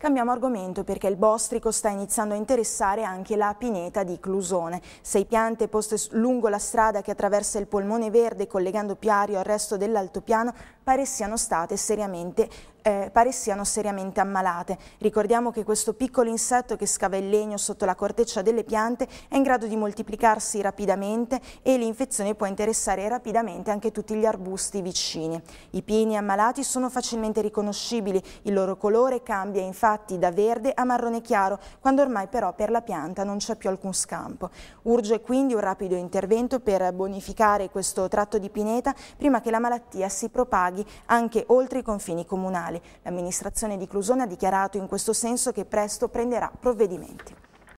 Cambiamo argomento perché il bostrico sta iniziando a interessare anche la pineta di Clusone. Sei piante poste lungo la strada che attraversa il polmone verde collegando Piario al resto dell'altopiano pare siano state seriamente eh, pare siano seriamente ammalate. Ricordiamo che questo piccolo insetto che scava il legno sotto la corteccia delle piante è in grado di moltiplicarsi rapidamente e l'infezione può interessare rapidamente anche tutti gli arbusti vicini. I pini ammalati sono facilmente riconoscibili, il loro colore cambia infatti da verde a marrone chiaro, quando ormai però per la pianta non c'è più alcun scampo. Urge quindi un rapido intervento per bonificare questo tratto di pineta prima che la malattia si propaghi anche oltre i confini comunali. L'amministrazione di Clusone ha dichiarato in questo senso che presto prenderà provvedimenti.